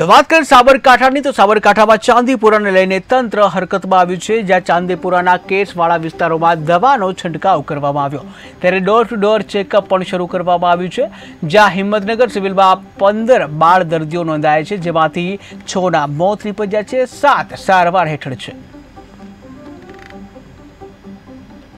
તો વાત કરીએ સાબરકાંઠાની તો સાબરકાંઠામાં ચાંદીપુરાને લઈને તંત્ર હરકતમાં આવ્યું છે જ્યાં ચાંદીપુરાના કેસવાળા વિસ્તારોમાં દવાનો છંટકાવ કરવામાં આવ્યો ત્યારે ડોર ટુ ડોર ચેકઅપ પણ શરૂ કરવામાં આવ્યું છે જ્યાં હિંમતનગર સિવિલમાં પંદર બાળ દર્દીઓ નોંધાયા છે જેમાંથી છના મોત નિપજ્યા છે સાત સારવાર હેઠળ છે